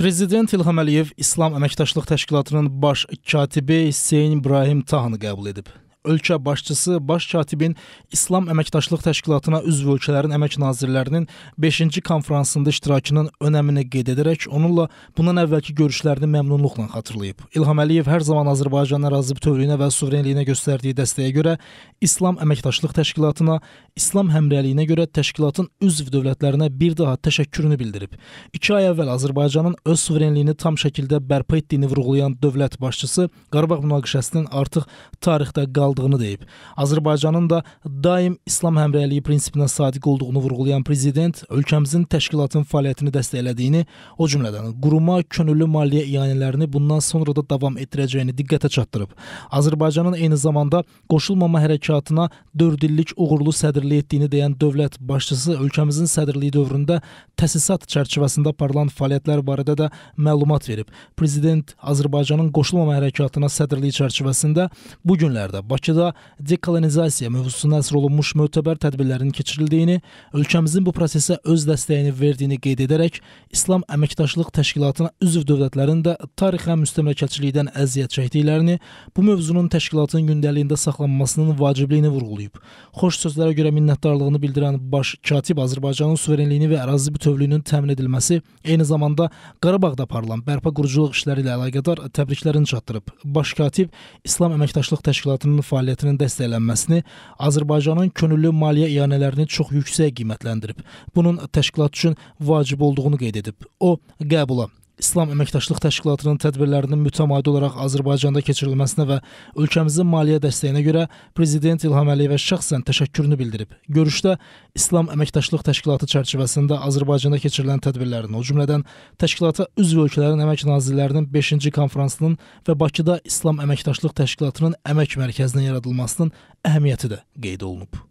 Prezident İlham Əliyev İslam Əməkdaşlıq Təşkilatının baş katibi Hüseyn İbrahim Tahanı qəbul edib ölkə başçısı baş katibin İslam Əməkdaşlıq Təşkilatına üzv ölkələrin əmək nazirlərinin 5-ci konfransında iştirakının önəmini qeyd edərək onunla bundan əvvəlki görüşlərini məmnunluqla xatırlayıb. İlham Əliyev hər zaman Azərbaycanın ərazi bütövlüyünə və suverenliyinə göstərdiyi dəstəyə görə İslam Əməkdaşlıq Təşkilatına, İslam həmrəyaliyinə görə təşkilatın üzv dövlətlərinə bir daha təşəkkürünü bildirib. 2 ay əvvəl Azərbaycanın öz suverenliyini tam şəkildə bərpa etdiyini vurğulayan dövlət başçısı Qarabağ münaqişəsinin artıq tarixdə qal qaldığını deyib. Azərbaycanın da daim İslam həmrəyliyi prinsipinə sadiq olduğunu vurğulayan prezident ölkəmizin təşkilatın fəaliyyətini dəstəklədiyini, o cümlədən quruma könüllü maliyyə ianələrini bundan sonra da davam etdirəcəyini diqqətə çatdırıb. Azərbaycanın eyni zamanda qoşulmama hərəkatına 4 illik uğurlu sədrlik etdiyini deyən dövlət başçısı ölkəmizin sədrliyi dövründə təsisat çərçivəsində aparılan fəaliyyətlər barədə də məlumat verib. Prezident Azərbaycanın qoşulmama hərəkatına sədrliyi çərçivəsində bu günlərdə Bakı Bakıda dekolonizasiya mövzusuna əsr olunmuş mötəbər tədbirlərin keçirildiyini, ölkəmizin bu prosesə öz dəstəyini verdiyini qeyd edərək, İslam Əməkdaşlıq Təşkilatına üzv dövlətlərin də tarixən müstəmləkəçilikdən əziyyət çəkdiklərini, bu mövzunun təşkilatın gündəliyində saxlanmasının vacibliyini vurğulayıb. Xoş sözlərə görə minnətdarlığını bildirən baş katib Azərbaycanın suverenliyini və ərazi bütövlüyünün təmin edilməsi, eyni zamanda Qarabağda aparılan bərpa quruculuq işləri ilə əlaqədar təbriklərini çatdırıb. Baş katib İslam Əməkdaşlıq Təşkilatının fəaliyyətinin dəstəklənməsini Azərbaycanın könüllü maliyyə ianələrini çox yüksək qiymətləndirib. Bunun təşkilat üçün vacib olduğunu qeyd edib. O, qəbula İslam Əməkdaşlıq Təşkilatının tədbirlərinin mütəmadi olaraq Azərbaycanda keçirilməsinə və ölkəmizin maliyyə dəstəyinə görə Prezident İlham Əliyevə şəxsən təşəkkürünü bildirib. Görüşdə İslam Əməkdaşlıq Təşkilatı çərçivəsində Azərbaycanda keçirilən tədbirlərin, o cümlədən təşkilata üzv ölkələrin əmək nazirlərinin 5-ci konfransının və Bakıda İslam Əməkdaşlıq Təşkilatının əmək mərkəzinin yaradılmasının əhəmiyyəti də qeyd olunub.